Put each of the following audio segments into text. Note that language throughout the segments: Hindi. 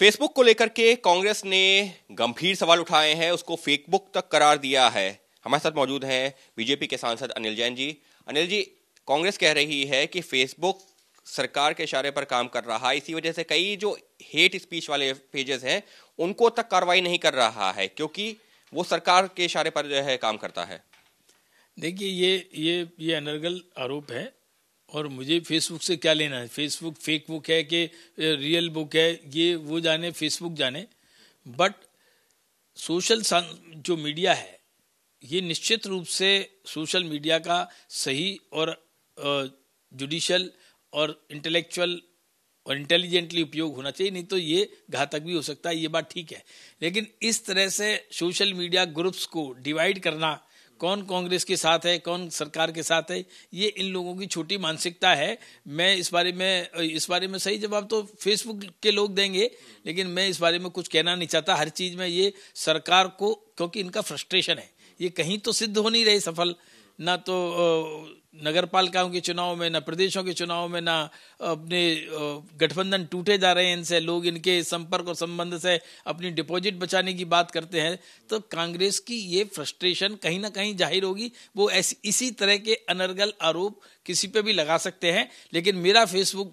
फेसबुक को लेकर के कांग्रेस ने गंभीर सवाल उठाए हैं उसको फेसबुक तक करार दिया है हमारे साथ मौजूद हैं बीजेपी के सांसद अनिल जैन जी अनिल जी कांग्रेस कह रही है कि फेसबुक सरकार के इशारे पर काम कर रहा है इसी वजह से कई जो हेट स्पीच वाले पेजेस हैं उनको तक कार्रवाई नहीं कर रहा है क्योंकि वो सरकार के इशारे पर जो है काम करता है देखिए ये ये ये अनर्गल आरोप है और मुझे फेसबुक से क्या लेना है फेसबुक फेक बुक है कि रियल बुक है ये वो जाने फेसबुक जाने बट सोशल जो मीडिया है ये निश्चित रूप से सोशल मीडिया का सही और जुडिशल और इंटेलेक्चुअल और इंटेलिजेंटली उपयोग होना चाहिए नहीं तो ये घातक भी हो सकता है ये बात ठीक है लेकिन इस तरह से सोशल मीडिया ग्रुप्स को डिवाइड करना कौन कांग्रेस के साथ है कौन सरकार के साथ है ये इन लोगों की छोटी मानसिकता है मैं इस बारे में इस बारे में सही जवाब तो फेसबुक के लोग देंगे लेकिन मैं इस बारे में कुछ कहना नहीं चाहता हर चीज में ये सरकार को क्योंकि इनका फ्रस्ट्रेशन है ये कहीं तो सिद्ध हो नहीं रहे सफल ना तो नगर पालिकाओं के चुनाव में ना प्रदेशों के चुनाव में ना अपने गठबंधन टूटे जा रहे हैं इनसे लोग इनके संपर्क और संबंध से अपनी डिपॉजिट बचाने की बात करते हैं तो कांग्रेस की ये फ्रस्ट्रेशन कहीं ना कहीं जाहिर होगी वो ऐसी इसी तरह के अनर्गल आरोप किसी पे भी लगा सकते हैं लेकिन मेरा फेसबुक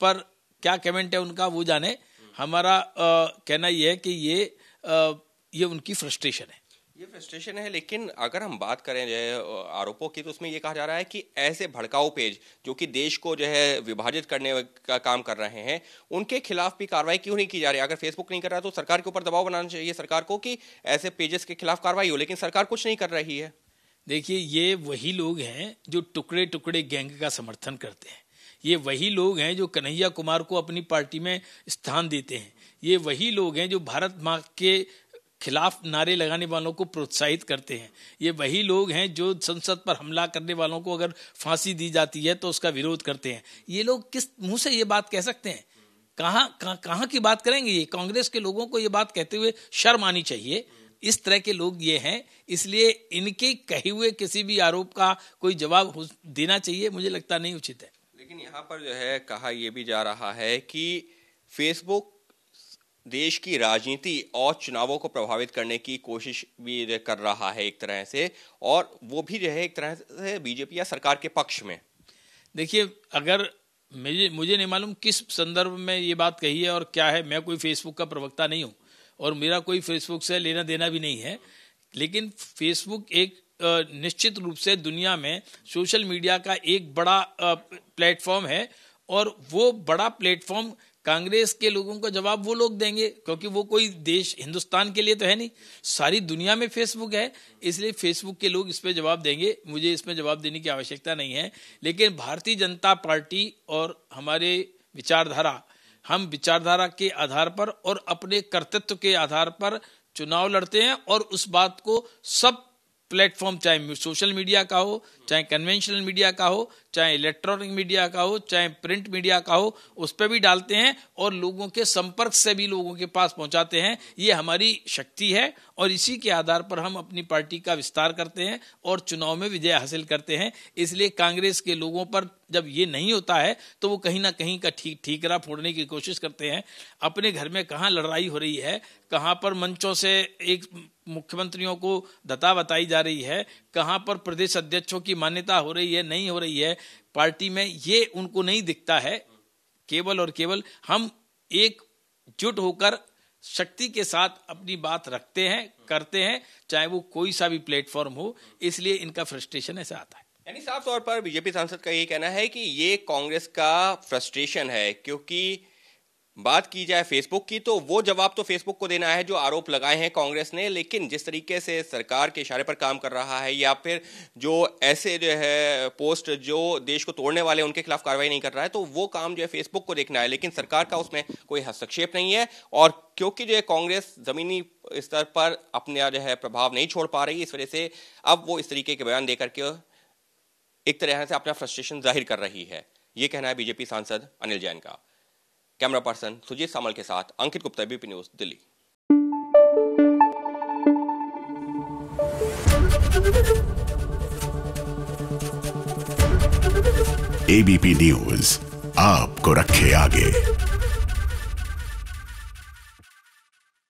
पर क्या कमेंट है उनका वो जाने हमारा आ, कहना यह है कि ये आ, ये उनकी फ्रस्ट्रेशन है ये फ्रस्ट्रेशन है लेकिन अगर हम बात करें जो है आरोपों की तो उसमें ये कहा जा रहा है कि ऐसे भड़काऊ पेज जो कि देश को जो है विभाजित करने का काम कर रहे हैं उनके खिलाफ भी कार्रवाई क्यों नहीं की जा रही अगर फेसबुक नहीं कर रहा तो सरकार के ऊपर दबाव बनाना चाहिए सरकार को कि ऐसे पेजेस के खिलाफ कार्रवाई हो लेकिन सरकार कुछ नहीं कर रही है देखिए ये वही लोग हैं जो टुकड़े टुकड़े गैंग का समर्थन करते हैं ये वही लोग हैं जो कन्हैया कुमार को अपनी पार्टी में स्थान देते हैं ये वही लोग हैं जो भारत माँ के खिलाफ नारे लगाने वालों को प्रोत्साहित करते हैं ये वही लोग हैं जो संसद पर हमला करने वालों को अगर फांसी दी जाती है तो उसका विरोध करते हैं ये लोग किस मुंह से ये बात कह सकते हैं कहाँ कहा की बात करेंगे ये कांग्रेस के लोगों को ये बात कहते हुए शर्म आनी चाहिए इस तरह के लोग ये हैं इसलिए इनके कहे हुए किसी भी आरोप का कोई जवाब देना चाहिए मुझे लगता नहीं उचित है लेकिन यहाँ पर जो है कहा यह भी जा रहा है कि फेसबुक देश की राजनीति और चुनावों को प्रभावित करने की कोशिश भी कर रहा है एक तरह से और वो भी जो है एक तरह से बीजेपी या सरकार के पक्ष में देखिए अगर मुझे मुझे नहीं मालूम किस संदर्भ में ये बात कही है और क्या है मैं कोई फेसबुक का प्रवक्ता नहीं हूँ और मेरा कोई फेसबुक से लेना देना भी नहीं है लेकिन फेसबुक एक निश्चित रूप से दुनिया में सोशल मीडिया का एक बड़ा प्लेटफॉर्म है और वो बड़ा प्लेटफॉर्म कांग्रेस के लोगों का जवाब वो लोग देंगे क्योंकि वो कोई देश हिंदुस्तान के लिए तो है नहीं सारी दुनिया में फेसबुक है इसलिए फेसबुक के लोग इस पर जवाब देंगे मुझे इसमें जवाब देने की आवश्यकता नहीं है लेकिन भारतीय जनता पार्टी और हमारे विचारधारा हम विचारधारा के आधार पर और अपने कर्तृत्व के आधार पर चुनाव लड़ते हैं और उस बात को सब प्लेटफॉर्म चाहे सोशल मीडिया का हो चाहे कन्वेंशनल मीडिया का हो चाहे इलेक्ट्रॉनिक मीडिया का हो चाहे प्रिंट मीडिया का हो उस पर भी डालते हैं और लोगों के संपर्क से भी लोगों के पास पहुंचाते हैं ये हमारी शक्ति है और इसी के आधार पर हम अपनी पार्टी का विस्तार करते हैं और चुनाव में विजय हासिल करते हैं इसलिए कांग्रेस के लोगों पर जब ये नहीं होता है तो वो कहीं ना कहीं का ठीक ठीकरा फोड़ने की कोशिश करते हैं अपने घर में कहाँ लड़ाई हो रही है कहाँ पर मंचों से एक मुख्यमंत्रियों को दता बताई जा रही है कहाँ पर प्रदेश अध्यक्षों की मान्यता हो रही है नहीं हो रही है पार्टी में ये उनको नहीं दिखता है केवल और केवल हम एक जुट होकर शक्ति के साथ अपनी बात रखते हैं करते हैं चाहे वो कोई सा भी प्लेटफॉर्म हो इसलिए इनका फ्रस्ट्रेशन ऐसा आता है यानी साफ तौर पर बीजेपी सांसद का ये कहना है कि ये कांग्रेस का फ्रस्ट्रेशन है क्योंकि बात की जाए फेसबुक की तो वो जवाब तो फेसबुक को देना है जो आरोप लगाए हैं कांग्रेस ने लेकिन जिस तरीके से सरकार के इशारे पर काम कर रहा है या फिर जो ऐसे जो है पोस्ट जो देश को तोड़ने वाले उनके खिलाफ कार्रवाई नहीं कर रहा है तो वो काम जो है फेसबुक को देखना है लेकिन सरकार का उसमें कोई हस्तक्षेप नहीं है और क्योंकि जो है कांग्रेस जमीनी स्तर पर अपना जो है प्रभाव नहीं छोड़ पा रही इस वजह से अब वो इस तरीके के बयान दे करके एक तरह से अपना फ्रस्ट्रेशन जाहिर कर रही है ये कहना है बीजेपी सांसद अनिल जैन का कैमरा पर्सन सुजीत सामल के साथ Ankit Gupta BP News Delhi ABP News आपको रखे आगे